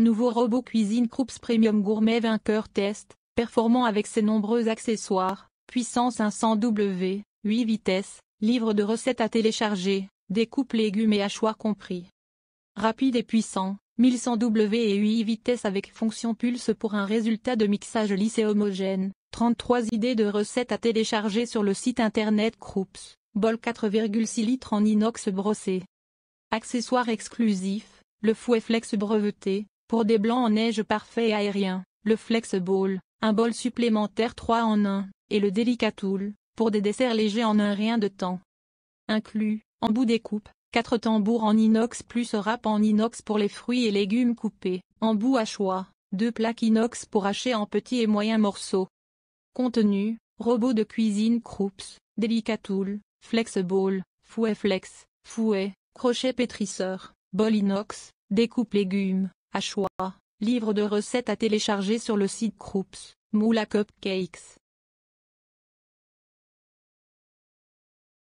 Nouveau robot cuisine Krups Premium Gourmet Vainqueur Test, performant avec ses nombreux accessoires, puissance 500W, 8 vitesses, livre de recettes à télécharger, découpe légumes et hachoirs compris. Rapide et puissant, 1100W et 8 vitesses avec fonction pulse pour un résultat de mixage lisse et homogène, 33 idées de recettes à télécharger sur le site internet Krups, bol 4,6 litres en inox brossé. Accessoire exclusif, le fouet flex breveté, pour des blancs en neige parfaits aérien, le Flex Bowl, un bol supplémentaire 3 en 1, et le delicatool, pour des desserts légers en un rien de temps. Inclus, en bout des 4 tambours en inox plus râpe en inox pour les fruits et légumes coupés, en bout à choix, 2 plaques inox pour hacher en petits et moyens morceaux. Contenu, robot de cuisine Krups, Delicatool, Bowl, fouet flex, fouet, crochet pétrisseur, bol inox, découpe légumes, à choix, livre de recettes à télécharger sur le site Croups, Moula Cupcakes.